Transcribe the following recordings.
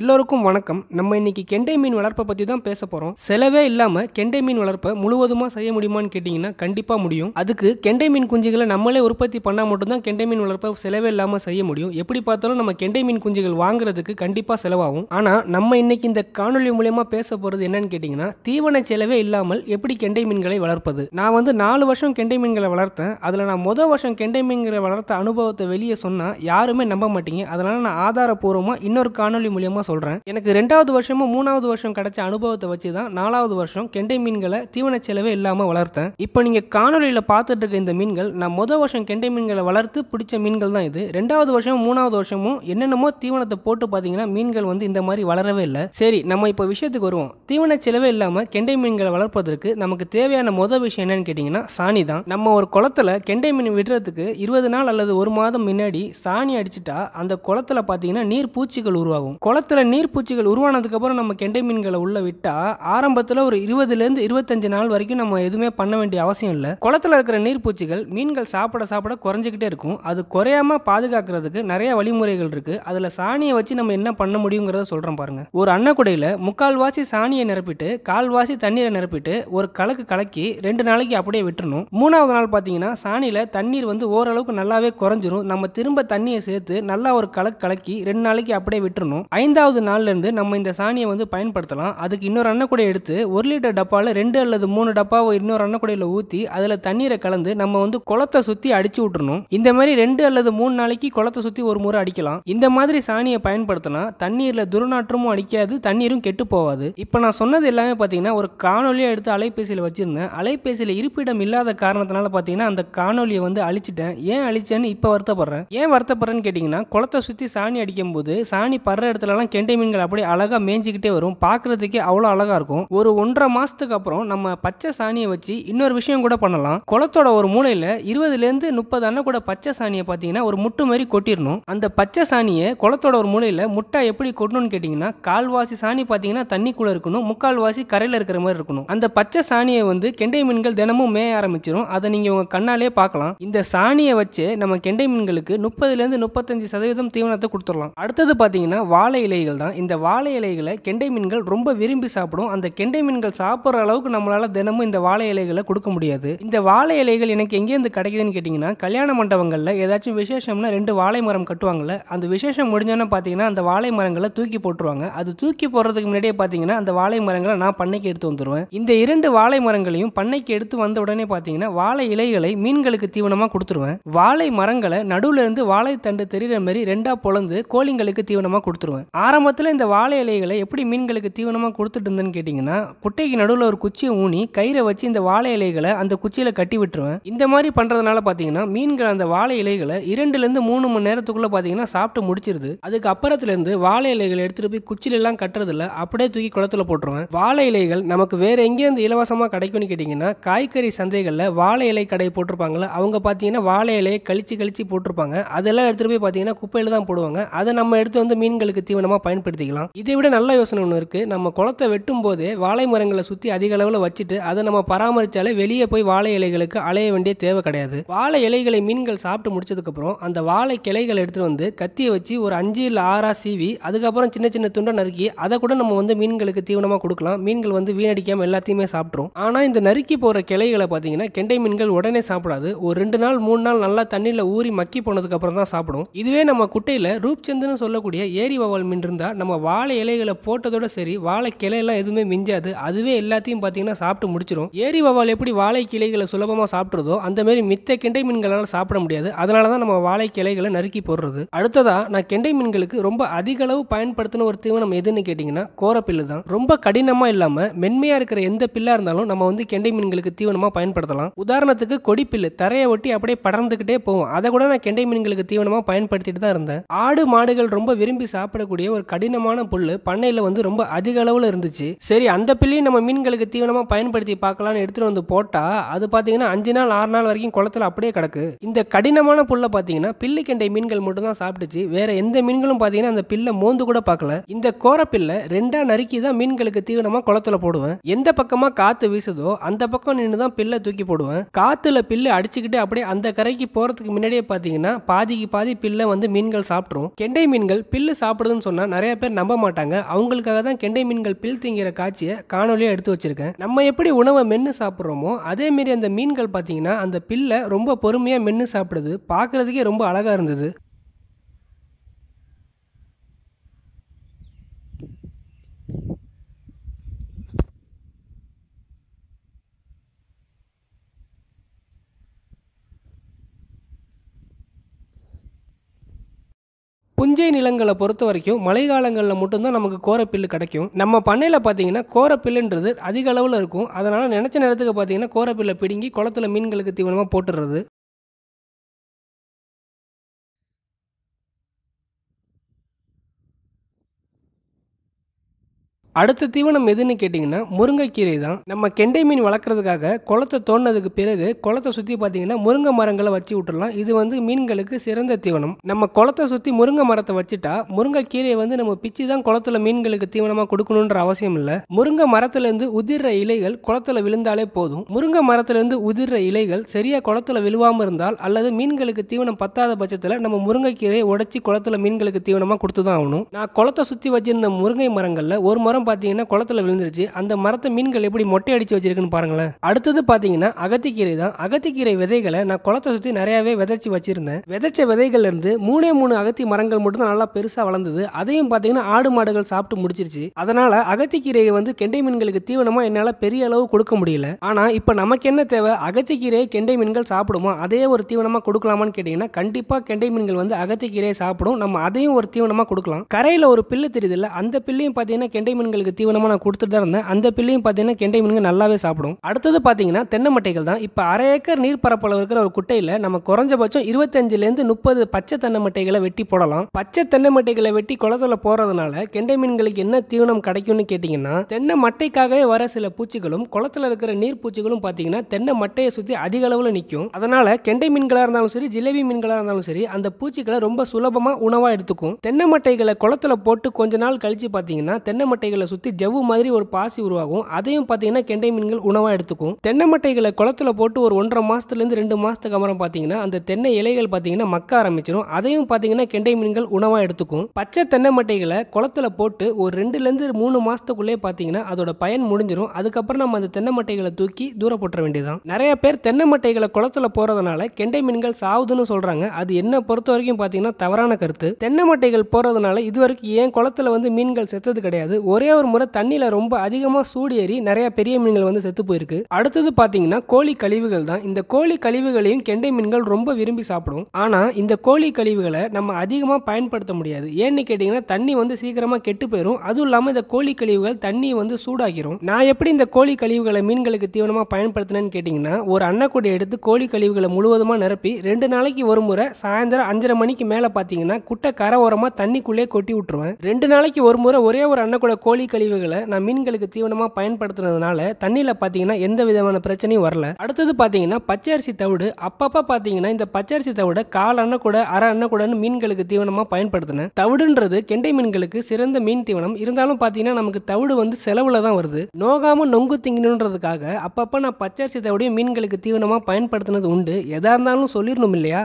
எல்லோருக்கும் வணக்கம் நம்ம இன்னைக்கு கெண்டை மீன் வளர்ப்பை பற்றி தான் பேச போகிறோம் செலவே இல்லாமல் கெண்டை மீன் வளர்ப்பை முழுவதுமாக செய்ய முடியுமான்னு கேட்டிங்கன்னா கண்டிப்பாக முடியும் அதுக்கு கெண்டை மீன் குஞ்சுகளை நம்மளே உற்பத்தி பண்ணால் மட்டும்தான் கெண்டை மீன் வளர்ப்பை செலவே இல்லாமல் செய்ய முடியும் எப்படி பார்த்தாலும் நம்ம கெண்டை மீன் குஞ்சுகள் வாங்குறதுக்கு கண்டிப்பாக செலவாகும் ஆனால் நம்ம இன்னைக்கு இந்த காணொலி மூலியமாக பேச போகிறது என்னன்னு கேட்டிங்கன்னா தீவன செலவே இல்லாமல் எப்படி கெண்டை மீன்களை வளர்ப்பது நான் வந்து நாலு வருஷம் கெண்டை மீன்களை வளர்த்தேன் அதில் நான் முதல் வருஷம் கெண்டை மீன்களை வளர்த்த அனுபவத்தை வெளியே சொன்னால் யாருமே நம்ப மாட்டீங்க அதனால் நான் ஆதாரப்பூர்வமாக இன்னொரு காணொலி மூலியமாக உதாரணமாக சொல்கிறேன் எனக்கு ரெண்டாவது வருஷமும் மூணாவது வருஷம் கிடைச்ச அனுபவத்தை வச்சு தான் நாலாவது வருஷம் கெண்டை மீன்களை தீவன செலவே இல்லாமல் வளர்த்தேன் இப்போ நீங்கள் காணொலியில் பார்த்துட்டு இருக்க இந்த மீன்கள் நான் முதல் வருஷம் கெண்டை மீன்களை வளர்த்து பிடிச்ச மீன்கள் தான் இது ரெண்டாவது வருஷமும் மூணாவது வருஷமும் என்னென்னமோ தீவனத்தை போட்டு பார்த்தீங்கன்னா மீன்கள் வந்து இந்த மாதிரி வளரவே இல்லை சரி நம்ம இப்போ விஷயத்துக்கு வருவோம் தீவன செலவே இல்லாமல் கெண்டை மீன்களை வளர்ப்பதற்கு நமக்கு தேவையான மொதல் விஷயம் என்னன்னு கேட்டிங்கன்னா சாணி தான் நம்ம ஒரு குளத்துல கெண்டை மீன் விடுறதுக்கு இருபது நாள் அல்லது ஒரு மாதம் முன்னாடி சாணி அடிச்சுட்டா அந்த குளத்துல பார்த்தீங்கன்னா நீர் பூச்சிகள் உருவாகும் குளத்துல பூக்களை நீர்ப்பூச்சிகள் உருவானதுக்கப்புறம் நம்ம கெண்டை மீன்களை உள்ளே விட்டால் ஆரம்பத்தில் ஒரு இருபதுலேருந்து இருபத்தஞ்சு நாள் வரைக்கும் நம்ம எதுவுமே பண்ண வேண்டிய அவசியம் இல்லை குளத்தில் இருக்கிற நீர்ப்பூச்சிகள் மீன்கள் சாப்பிட சாப்பிட குறைஞ்சிக்கிட்டே இருக்கும் அது குறையாம பாதுகாக்கிறதுக்கு நிறைய வழிமுறைகள் இருக்குது அதில் சாணியை வச்சு நம்ம என்ன பண்ண முடியுங்கிறத சொல்கிறோம் பாருங்கள் ஒரு அன்னக்குடையில் முக்கால்வாசி சாணியை நிரப்பிட்டு கால்வாசி தண்ணீரை நிரப்பிட்டு ஒரு கலக்கு கலக்கி ரெண்டு நாளைக்கு அப்படியே விட்டுறணும் மூணாவது நாள் பார்த்தீங்கன்னா சாணியில் தண்ணீர் வந்து ஓரளவுக்கு நல்லாவே குறைஞ்சிரும் நம்ம திரும்ப தண்ணியை சேர்த்து நல்லா ஒரு கலக்கு கலக்கி ரெண்டு நாளைக்கு அப்படியே விட்டுறணும் ஐந்து ஐந்தாவது நாள்லேருந்து நம்ம இந்த சாணியை வந்து பயன்படுத்தலாம் அதுக்கு இன்னொரு அன்னக்கூடை எடுத்து ஒரு லிட்டர் டப்பாவில் ரெண்டு அல்லது மூணு டப்பாவை இன்னொரு அன்னக்கூடையில் ஊற்றி அதில் தண்ணீரை கலந்து நம்ம வந்து குளத்தை சுற்றி அடிச்சு விட்டுறணும் இந்த மாதிரி ரெண்டு அல்லது மூணு நாளைக்கு குளத்தை சுற்றி ஒரு முறை அடிக்கலாம் இந்த மாதிரி சாணியை பயன்படுத்தினா தண்ணீரில் துர்நாற்றமும் அடிக்காது தண்ணீரும் கெட்டு போகாது இப்போ நான் சொன்னது எல்லாமே பார்த்தீங்கன்னா ஒரு காணொலியாக எடுத்து அலைபேசியில் வச்சுருந்தேன் அலைபேசியில் இருப்பிடம் இல்லாத காரணத்தினால பார்த்தீங்கன்னா அந்த காணொலியை வந்து அழிச்சிட்டேன் ஏன் அழிச்சேன்னு இப்போ வருத்தப்படுறேன் ஏன் வருத்தப்படுறேன்னு கேட்டிங்கன்னா குளத்தை சுற்றி சாணி அடிக்கும் போது சாணி படுற இடத்துலலாம் ஆனால் கெண்டை மீன்கள் அப்படியே அழகாக மேய்ஞ்சிக்கிட்டே வரும் பார்க்குறதுக்கே அவ்வளோ அழகாக இருக்கும் ஒரு ஒன்றரை மாதத்துக்கு அப்புறம் நம்ம பச்சை சாணியை வச்சு இன்னொரு விஷயம் கூட பண்ணலாம் குளத்தோட ஒரு மூலையில் இருபதுலேருந்து முப்பது அண்ணன் கூட பச்சை சாணியை பார்த்தீங்கன்னா ஒரு முட்டு மாதிரி கொட்டிடணும் அந்த பச்சை சாணியை குளத்தோட ஒரு மூலையில் முட்டை எப்படி கொட்டணும்னு கேட்டிங்கன்னா கால்வாசி சாணி பார்த்தீங்கன்னா தண்ணிக்குள்ளே இருக்கணும் முக்கால்வாசி கரையில் இருக்கிற மாதிரி இருக்கணும் அந்த பச்சை சாணியை வந்து கெண்டை மீன்கள் தினமும் மேய ஆரம்பிச்சிடும் அதை நீங்கள் உங்கள் கண்ணாலே பார்க்கலாம் இந்த சாணியை வச்சு நம்ம கெண்டை மீன்களுக்கு முப்பதுலேருந்து முப்பத்தஞ்சு சதவீதம் தீவனத்தை கொடுத்துடலாம் அடுத்தது பார்த்தீங்கன்னா வாழை இலைகள் தான் இந்த வாழை இலைகளை கெண்டை மீன்கள் ரொம்ப விரும்பி சாப்பிடும் அந்த கெண்டை மீன்கள் சாப்பிட்ற அளவுக்கு நம்மளால் தினமும் இந்த வாழை இலைகளை கொடுக்க முடியாது இந்த வாழை இலைகள் எனக்கு எங்கேருந்து கிடைக்குதுன்னு கேட்டிங்கன்னா கல்யாண மண்டபங்களில் ஏதாச்சும் விசேஷம்னா ரெண்டு வாழை மரம் கட்டுவாங்கல்ல அந்த விசேஷம் முடிஞ்சோன்னு பார்த்தீங்கன்னா அந்த வாழை மரங்களை தூக்கி போட்டுருவாங்க அது தூக்கி போடுறதுக்கு முன்னாடியே பார்த்தீங்கன்னா அந்த வாழை மரங்களை நான் பண்ணைக்கு எடுத்து வந்துடுவேன் இந்த இரண்டு வாழை மரங்களையும் பண்ணைக்கு எடுத்து வந்த உடனே பார்த்தீங்கன்னா வாழை இலைகளை மீன்களுக்கு தீவனமாக கொடுத்துருவேன் வாழை மரங்களை நடுவில் இருந்து வாழைத்தண்டு தெரிகிற மாதிரி ரெண்டாக பொழந்து கோழிங்களுக்கு தீவனமாக கொடுத்துருவேன் ஆரம்பத்தில் இந்த வாழை இலைகளை எப்படி மீன்களுக்கு தீவனமாக கொடுத்துட்டு இருந்தேன்னு கேட்டிங்கன்னா குட்டைக்கு நடுவில் ஒரு குச்சியை ஊனி கயிறை வச்சு இந்த வாழை இலைகளை அந்த குச்சியில் கட்டி விட்டுருவேன் இந்த மாதிரி பண்ணுறதுனால பார்த்தீங்கன்னா மீன்கள் அந்த வாழை இலைகளை இரண்டுலேருந்து மூணு மணி நேரத்துக்குள்ளே பார்த்தீங்கன்னா சாப்பிட்டு முடிச்சிருது அதுக்கு அப்புறத்துலேருந்து வாழை இலைகளை எடுத்துகிட்டு போய் குச்சிலெல்லாம் கட்டுறதில்ல அப்படியே தூக்கி குளத்தில் போட்டுருவேன் வாழை இலைகள் நமக்கு வேறு எங்கேருந்து இலவசமாக கிடைக்கும்னு கேட்டிங்கன்னா காய்கறி சந்தைகளில் வாழை இலை கடை போட்டிருப்பாங்களே அவங்க பார்த்தீங்கன்னா வாழை இலையை கழிச்சு கழிச்சு போட்டிருப்பாங்க அதெல்லாம் எடுத்துகிட்டு போய் பார்த்தீங்கன்னா குப்பையில் தான் போடுவாங்க அதை நம்ம எடுத்து வந்து மீன்களுக்கு தீவனமாக அதிகமாக பயன்படுத்திக்கலாம் இதை விட நல்ல யோசனை ஒன்று இருக்குது நம்ம குளத்தை வெட்டும் போதே வாழை மரங்களை சுற்றி அதிக அளவில் வச்சுட்டு அதை நம்ம பராமரித்தாலே வெளியே போய் வாழை இலைகளுக்கு அலைய வேண்டிய தேவை கிடையாது வாழை இலைகளை மீன்கள் சாப்பிட்டு முடிச்சதுக்கப்புறம் அந்த வாழை கிளைகளை எடுத்துகிட்டு வந்து கத்தியை வச்சு ஒரு அஞ்சு இல்லை ஆறாக சீவி அதுக்கப்புறம் சின்ன சின்ன துண்டை நறுக்கி அதை கூட நம்ம வந்து மீன்களுக்கு தீவனமாக கொடுக்கலாம் மீன்கள் வந்து வீணடிக்காமல் எல்லாத்தையுமே சாப்பிட்ரும் ஆனால் இந்த நறுக்கி போகிற கிளைகளை பார்த்தீங்கன்னா கெண்டை மீன்கள் உடனே சாப்பிடாது ஒரு ரெண்டு நாள் மூணு நாள் நல்லா தண்ணியில் ஊறி மக்கி போனதுக்கு அப்புறம் தான் சாப்பிடும் இதுவே நம்ம குட்டையில் ரூப் சொல்லக்கூடிய ஏரி வவால் மீன் இருந்தால் நம்ம வாழை இலைகளை போட்டதோட சரி வாழை கிளையெல்லாம் எதுவுமே மிஞ்சாது அதுவே எல்லாத்தையும் பார்த்தீங்கன்னா சாப்பிட்டு முடிச்சிடும் ஏரி வவால் எப்படி வாழை கிளைகளை சுலபமாக சாப்பிட்றதோ அந்த மாதிரி மித்த கெண்டை மீன்களால் சாப்பிட முடியாது அதனால தான் நம்ம வாழை கிளைகளை நறுக்கி போடுறது அடுத்ததா நான் கெண்டை மீன்களுக்கு ரொம்ப அதிக அளவு பயன்படுத்தின ஒரு தீவனம் எதுன்னு கேட்டிங்கன்னா கோரப்பில்லு தான் ரொம்ப கடினமாக இல்லாமல் மென்மையாக இருக்கிற எந்த பில்லாக இருந்தாலும் நம்ம வந்து கெண்டை மீன்களுக்கு தீவனமாக பயன்படுத்தலாம் உதாரணத்துக்கு கொடிப்பில்லு தரையை ஒட்டி அப்படியே படர்ந்துக்கிட்டே போவோம் அதை கூட நான் கெண்டை மீன்களுக்கு தீவனமாக பயன்படுத்திட்டு தான் இருந்தேன் ஆடு மாடுகள் ரொம்ப விரும்பி சாப்பிடக்கூடிய ஒரு கடினமான புல் பண்ணையில் வந்து ரொம்ப அதிக அளவில் இருந்துச்சு சரி அந்த பிள்ளையும் நம்ம மீன்களுக்கு தீவனமாக பயன்படுத்தி பார்க்கலாம்னு எடுத்துட்டு வந்து போட்டால் அது பார்த்தீங்கன்னா அஞ்சு நாள் ஆறு நாள் வரைக்கும் குளத்தில் அப்படியே கிடக்கு இந்த கடினமான புல்லை பார்த்தீங்கன்னா பில்லு கெண்டை மீன்கள் மட்டும் தான் சாப்பிட்டுச்சு வேற எந்த மீன்களும் பார்த்தீங்கன்னா அந்த பில்லை மோந்து கூட பார்க்கல இந்த கோரப்பில்லை ரெண்டா நறுக்கி தான் மீன்களுக்கு தீவனமாக குளத்தில் போடுவேன் எந்த பக்கமாக காற்று வீசுதோ அந்த பக்கம் நின்று தான் பில்லை தூக்கி போடுவேன் காற்றுல பில்லு அடிச்சுக்கிட்டு அப்படியே அந்த கரைக்கு போகிறதுக்கு முன்னாடியே பார்த்தீங்கன்னா பாதிக்கு பாதி பில்லை வந்து மீன்கள் சாப்பிட்ரும் கெண்டை மீன்கள் பில்லு சாப்பிடுதுன்னு சொன்னால் ஆனால் நிறைய பேர் நம்ப மாட்டாங்க அவங்களுக்காக தான் கெண்டை மீன்கள் பில் திங்கிற காட்சியை காணொலியை எடுத்து வச்சிருக்கேன் நம்ம எப்படி உணவை மென்று சாப்பிட்றோமோ அதேமாரி அந்த மீன்கள் பார்த்தீங்கன்னா அந்த பில்லை ரொம்ப பொறுமையாக மென்று சாப்பிடுது பார்க்குறதுக்கே ரொம்ப அழகாக இருந்தது புஞ்சை நிலங்களை பொறுத்த வரைக்கும் மழை காலங்களில் மட்டும்தான் நமக்கு கோரப்பில்லு கிடைக்கும் நம்ம பண்ணையில் பார்த்தீங்கன்னா கோரப்பில்லுன்றது அதிக அளவில் இருக்கும் அதனால் நினச்ச நேரத்துக்கு பார்த்தீங்கன்னா கோரப்பில்லை பிடுங்கி குளத்துல மீன்களுக்கு தீவனமாக போட்டுடுறது அடுத்த தீவனம் எதுன்னு கேட்டிங்கன்னா முருங்கைக்கீரை தான் நம்ம கெண்டை மீன் வளர்க்குறதுக்காக குளத்தை தோண்டினதுக்கு பிறகு குளத்தை சுற்றி பார்த்தீங்கன்னா முருங்கை மரங்களை வச்சு விட்டுடலாம் இது வந்து மீன்களுக்கு சிறந்த தீவனம் நம்ம குளத்தை சுற்றி முருங்கை மரத்தை வச்சுட்டா முருங்கைக்கீரையை வந்து நம்ம பிச்சு தான் குளத்தில் மீன்களுக்கு தீவனமாக கொடுக்கணுன்ற அவசியம் இல்லை முருங்கை மரத்துலேருந்து உதிர்ற இலைகள் குளத்தில் விழுந்தாலே போதும் முருங்கை மரத்துலேருந்து உதிர்ற இலைகள் சரியாக குளத்தில் விழுவாமல் இருந்தால் அல்லது மீன்களுக்கு தீவனம் பத்தாத பட்சத்தில் நம்ம முருங்கைக்கீரையை உடச்சி குளத்தில் மீன்களுக்கு தீவனமாக கொடுத்து தான் ஆகணும் நான் குளத்தை சுற்றி வச்சிருந்த முருங்கை மரங்களில் ஒரு மரம் மரம் பார்த்தீங்கன்னா குளத்தில் விழுந்துருச்சு அந்த மரத்தை மீன்கள் எப்படி மொட்டை அடித்து வச்சிருக்குன்னு பாருங்களேன் அடுத்தது பார்த்தீங்கன்னா அகத்திக்கீரை தான் அகத்திக்கீரை விதைகளை நான் குளத்தை சுற்றி நிறையாவே விதைச்சி வச்சிருந்தேன் விதைச்ச விதைகள்ல இருந்து மூணே மூணு அகத்தி மரங்கள் மட்டும் தான் நல்லா பெருசாக வளர்ந்தது அதையும் பார்த்தீங்கன்னா ஆடு மாடுகள் சாப்பிட்டு முடிச்சிருச்சு அதனால அகத்திக்கீரையை வந்து கெண்டை மீன்களுக்கு தீவனமாக என்னால் பெரிய அளவு கொடுக்க முடியல ஆனால் இப்போ நமக்கு என்ன தேவை அகத்திக்கீரையை கெண்டை மீன்கள் சாப்பிடுமா அதே ஒரு தீவனமாக கொடுக்கலாமான்னு கேட்டீங்கன்னா கண்டிப்பாக கெண்டை மீன்கள் வந்து அகத்திக்கீரையை சாப்பிடும் நம்ம அதையும் ஒரு தீவனமாக கொடுக்கலாம் கரையில் ஒரு பில்லு தெரியுதுல அந்த பில்லையும் பார்த்தீங்கன்னா கெண்டை மீன்கள் மீன்களுக்கு தீவனமாக நான் கொடுத்துட்டு தான் இருந்தேன் அந்த பிள்ளையும் பார்த்தீங்கன்னா கெண்டை மீன்கள் நல்லாவே சாப்பிடும் அடுத்தது பார்த்தீங்கன்னா தென்னை மட்டைகள் தான் இப்போ அரை ஏக்கர் நீர் பரப்பளவு இருக்கிற ஒரு குட்டையில் நம்ம குறைஞ்சபட்சம் இருபத்தஞ்சிலேருந்து முப்பது பச்சை தென்னை மட்டைகளை வெட்டி போடலாம் பச்சை தென்னை மட்டைகளை வெட்டி குளத்தில் போகிறதுனால கெண்டை மீன்களுக்கு என்ன தீவனம் கிடைக்கும்னு கேட்டிங்கன்னா தென்னை மட்டைக்காகவே வர சில பூச்சிகளும் குளத்தில் இருக்கிற நீர் பூச்சிகளும் பார்த்தீங்கன்னா தென்னை மட்டையை சுற்றி அதிக அளவில் நிற்கும் அதனால் கெண்டை மீன்களாக இருந்தாலும் சரி ஜிலேபி மீன்களாக இருந்தாலும் சரி அந்த பூச்சிகளை ரொம்ப சுலபமாக உணவாக எடுத்துக்கும் தென்னை மட்டைகளை குளத்தில் போட்டு கொஞ்ச நாள் கழித்து பார்த்தீங்கன்னா தென்னை மட்டைகளை மீன்களை சுற்றி ஜவ்வு மாதிரி ஒரு பாசி உருவாகும் அதையும் பார்த்தீங்கன்னா கெண்டை மீன்கள் உணவாக எடுத்துக்கும் தென்னை மட்டைகளை குளத்தில் போட்டு ஒரு ஒன்றரை மாதத்துலேருந்து ரெண்டு மாதத்துக்கு அப்புறம் பார்த்தீங்கன்னா அந்த தென்னை இலைகள் பார்த்தீங்கன்னா மக்க ஆரம்பிச்சிடும் அதையும் பார்த்தீங்கன்னா கெண்டை மீன்கள் உணவாக எடுத்துக்கும் பச்சை தென்னை மட்டைகளை குளத்தில் போட்டு ஒரு ரெண்டுலேருந்து மூணு மாதத்துக்குள்ளே பார்த்தீங்கன்னா அதோட பயன் முடிஞ்சிடும் அதுக்கப்புறம் நம்ம அந்த தென்னை மட்டைகளை தூக்கி தூர போட்டுற வேண்டியதான் நிறைய பேர் தென்னை மட்டைகளை குளத்தில் போகிறதுனால கெண்டை மீன்கள் சாவுதுன்னு சொல்கிறாங்க அது என்ன பொறுத்த வரைக்கும் பார்த்தீங்கன்னா தவறான கருத்து தென்னை மட்டைகள் போகிறதுனால இதுவரைக்கும் ஏன் குளத்தில் வந்து மீன்கள் செத்தது கிடையாது ஒரே ஒரு முறை தண்ணியில் ரொம்ப அதிகமாக சூடு ஏறி நிறைய பெரிய மீன்கள் வந்து செத்து போயிருக்கு அடுத்தது பார்த்தீங்கன்னா கோழி கழிவுகள் தான் இந்த கோழி கழிவுகளையும் கெண்டை மீன்கள் ரொம்ப விரும்பி சாப்பிடும் ஆனால் இந்த கோழி கழிவுகளை நம்ம அதிகமாக பயன்படுத்த முடியாது ஏன்னு கேட்டிங்கன்னா தண்ணி வந்து சீக்கிரமாக கெட்டு போயிடும் அதுவும் இல்லாமல் இந்த கோழி கழிவுகள் தண்ணி வந்து சூடாகிரும் நான் எப்படி இந்த கோழி கழிவுகளை மீன்களுக்கு தீவனமாக பயன்படுத்தினு கேட்டிங்கன்னா ஒரு அன்னக்கூடை எடுத்து கோழி கழிவுகளை முழுவதுமாக நிரப்பி ரெண்டு நாளைக்கு ஒரு முறை சாயந்தரம் அஞ்சரை மணிக்கு மேலே பார்த்தீங்கன்னா குட்டை கரை ஓரமாக தண்ணிக்குள்ளே கொட்டி விட்டுருவேன் ரெண்டு நாளைக்கு ஒரு முறை ஒரே ஒரு அண்ணக்கூட கோழி கழிவுகளை நான் மீன்களுக்கு தீவனமாக பயன்படுத்துறதுனால தண்ணியில் பார்த்தீங்கன்னா எந்த விதமான பிரச்சனையும் வரல அடுத்தது பார்த்தீங்கன்னா பச்சரிசி தவிடு அப்பப்போ பார்த்தீங்கன்னா இந்த பச்சரிசி தவிட கால் அண்ண கூட அரை அண்ண கூடன்னு மீன்களுக்கு தீவனமாக பயன்படுத்தினேன் தவிடுன்றது கெண்டை மீன்களுக்கு சிறந்த மீன் தீவனம் இருந்தாலும் பார்த்தீங்கன்னா நமக்கு தவிடு வந்து செலவில் தான் வருது நோகாமல் நொங்கு திங்கணுன்றதுக்காக அப்பப்போ நான் பச்சரிசி தவிடையும் மீன்களுக்கு தீவனமாக பயன்படுத்தினது உண்டு எதாக இருந்தாலும் சொல்லிடணும் இல்லையா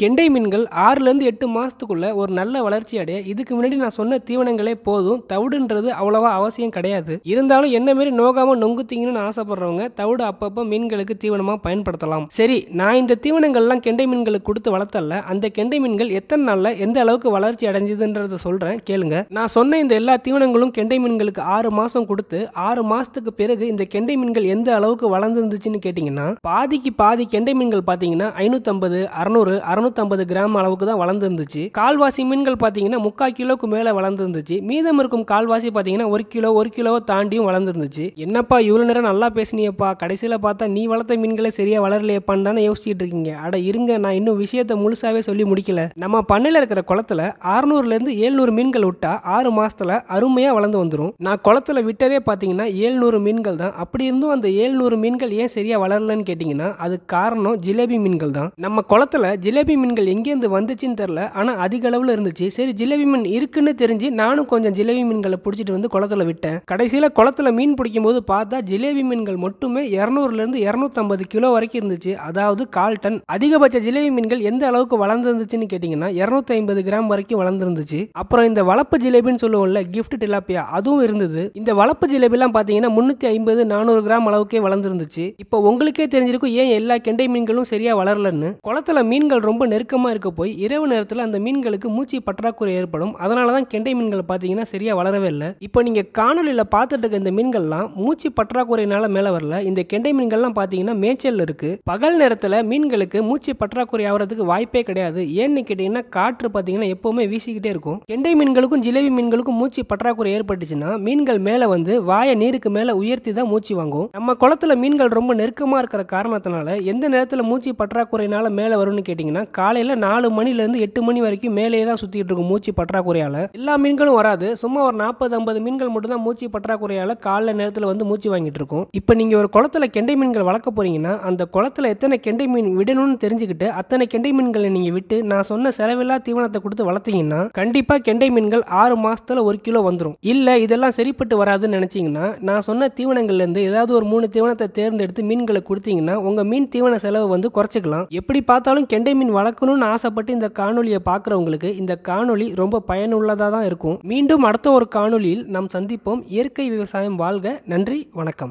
கெண்டை மீன்கள் ஆறுலேருந்து எட்டு மாதத்துக்குள்ளே ஒரு நல்ல வளர்ச்சி அடைய இதுக்கு முன்னாடி நான் சொன்ன தீவனங்களே போதும் தவிடுன்றது அவ்வளோவா அவசியம் கிடையாது இருந்தாலும் என்ன மாரி நோகாமல் நொங்குத்தீங்கன்னு ஆசைப்படுறவங்க தவிடு அப்பப்போ மீன்களுக்கு தீவனமாக பயன்படுத்தலாம் சரி நான் இந்த தீவனங்கள்லாம் கெண்டை மீன்களுக்கு கொடுத்து வளர்த்தல அந்த கெண்டை மீன்கள் எத்தனை நாளில் எந்த அளவுக்கு வளர்ச்சி அடைஞ்சதுன்றத சொல்கிறேன் கேளுங்க நான் சொன்ன இந்த எல்லா தீவனங்களும் கெண்டை மீன்களுக்கு ஆறு மாதம் கொடுத்து ஆறு மாதத்துக்கு பிறகு இந்த கெண்டை மீன்கள் எந்த அளவுக்கு வளர்ந்துருந்துச்சுன்னு கேட்டிங்கன்னா பாதிக்கு பாதி கெண்டை மீன்கள் பார்த்தீங்கன்னா ஐநூற்றம்பது அறநூறு அறநூறு நானூற்றம்பது கிராம் அளவுக்கு தான் வளர்ந்துருந்துச்சு கால்வாசி மீன்கள் பார்த்தீங்கன்னா முக்கால் கிலோக்கு மேலே வளர்ந்துருந்துச்சு மீதம் இருக்கும் கால்வாசி பார்த்தீங்கன்னா ஒரு கிலோ ஒரு கிலோ தாண்டியும் வளர்ந்துருந்துச்சு என்னப்பா இவ்வளோ நேரம் நல்லா பேசினியப்பா கடைசியில் பார்த்தா நீ வளர்த்த மீன்களே சரியாக வளரலையப்பான்னு தானே யோசிச்சுட்டு இருக்கீங்க அட இருங்க நான் இன்னும் விஷயத்தை முழுசாகவே சொல்லி முடிக்கல நம்ம பண்ணையில் இருக்கிற குளத்தில் ஆறுநூறுலேருந்து ஏழ்நூறு மீன்கள் விட்டால் ஆறு மாதத்தில் அருமையாக வளர்ந்து வந்துடும் நான் குளத்தில் விட்டதே பார்த்தீங்கன்னா ஏழ்நூறு மீன்கள் தான் அப்படி இருந்தும் அந்த ஏழ்நூறு மீன்கள் ஏன் சரியாக வளரலன்னு கேட்டிங்கன்னா அது காரணம் ஜிலேபி மீன்கள் தான் நம்ம குளத்தில் ஜிலேபி மீன்கள் எங்கேருந்து வந்துச்சுன்னு தெரில ஆனால் அதிக அளவில் இருந்துச்சு சரி ஜிலேபி மீன் இருக்குன்னு தெரிஞ்சு நானும் கொஞ்சம் ஜிலேபி மீன்களை பிடிச்சிட்டு வந்து குளத்தில் விட்டேன் கடைசியில் குளத்தில் மீன் பிடிக்கும் போது பார்த்தா ஜிலேபி மீன்கள் மட்டுமே இரநூறுலேருந்து இரநூத்தம்பது கிலோ வரைக்கும் இருந்துச்சு அதாவது கால் டன் அதிகபட்ச ஜிலேபி மீன்கள் எந்த அளவுக்கு வளர்ந்துருந்துச்சுன்னு கேட்டிங்கன்னா இரநூத்தி ஐம்பது கிராம் வரைக்கும் வளர்ந்துருந்துச்சு அப்புறம் இந்த வளப்பு ஜிலேபின்னு சொல்லுவோம்ல கிஃப்ட் டிலாப்பியா அதுவும் இருந்தது இந்த வளப்பு ஜிலேபிலாம் பார்த்தீங்கன்னா முந்நூற்றி ஐம்பது நானூறு கிராம் அளவுக்கே வளர்ந்துருந்துச்சு இப்போ உங்களுக்கே தெரிஞ்சிருக்கும் ஏன் எல்லா கெண்டை மீன்களும் சரியாக வளரலன்னு குளத்தில் மீன்கள் ரொம்ப நெருக்கமாக இருக்க போய் இரவு நேரத்தில் அந்த மீன்களுக்கு மூச்சு பற்றாக்குறை ஏற்படும் அதனால தான் கெண்டை மீன்களை பார்த்தீங்கன்னா சரியாக வளரவே இல்லை இப்போ நீங்கள் காணொலியில் பார்த்துட்டு இருக்க இந்த மீன்கள்லாம் மூச்சு பற்றாக்குறையினால மேலே வரல இந்த கெண்டை மீன்கள்லாம் பார்த்தீங்கன்னா மேய்ச்சல் இருக்குது பகல் நேரத்தில் மீன்களுக்கு மூச்சு பற்றாக்குறை ஆகிறதுக்கு வாய்ப்பே கிடையாது ஏன்னு கேட்டிங்கன்னா காற்று பார்த்தீங்கன்னா எப்போவுமே வீசிக்கிட்டே இருக்கும் கெண்டை மீன்களுக்கும் ஜிலேபி மீன்களுக்கும் மூச்சு பற்றாக்குறை ஏற்பட்டுச்சுன்னா மீன்கள் மேலே வந்து வாயை நீருக்கு மேலே உயர்த்தி தான் மூச்சு வாங்கும் நம்ம குளத்தில் மீன்கள் ரொம்ப நெருக்கமாக இருக்கிற காரணத்தினால எந்த நேரத்தில் மூச்சு பற்றாக்குறையினால மேலே வரும்னு கேட்டிங்கன்னா காலையில் நாலு மணிலேருந்து எட்டு மணி வரைக்கும் மேலே தான் சுற்றிட்டு இருக்கும் மூச்சு பற்றாக்குறையால் எல்லா மீன்களும் வராது சும்மா ஒரு நாற்பது ஐம்பது மீன்கள் மட்டும்தான் மூச்சு பற்றாக்குறையால் காலைல நேரத்தில் வந்து மூச்சு வாங்கிட்டு இருக்கும் இப்போ நீங்கள் ஒரு குளத்துல கெண்டை மீன்கள் வளர்க்க போறீங்கன்னா அந்த குளத்துல எத்தனை கெண்டை மீன் விடணும்னு தெரிஞ்சுக்கிட்டு அத்தனை கெண்டை மீன்களை நீங்கள் விட்டு நான் சொன்ன செலவில்லா தீவனத்தை கொடுத்து வளர்த்தீங்கன்னா கண்டிப்பாக கெண்டை மீன்கள் ஆறு மாதத்தில் ஒரு கிலோ வந்துடும் இல்லை இதெல்லாம் சரிப்பட்டு வராதுன்னு நினச்சிங்கன்னா நான் சொன்ன தீவனங்கள்லேருந்து ஏதாவது ஒரு மூணு தீவனத்தை தேர்ந்தெடுத்து மீன்களை கொடுத்தீங்கன்னா உங்கள் மீன் தீவன செலவு வந்து குறைச்சிக்கலாம் எப்படி பார்த்தாலும் கெண்டை மீன் வளர்க்கணும்னு ஆசைப்பட்டு இந்த காணொலியை பார்க்குறவங்களுக்கு இந்த காணொலி ரொம்ப பயனுள்ளதாக தான் இருக்கும் மீண்டும் அடுத்த ஒரு காணொலியில் நாம் சந்திப்போம் இயற்கை விவசாயம் வாழ்க நன்றி வணக்கம்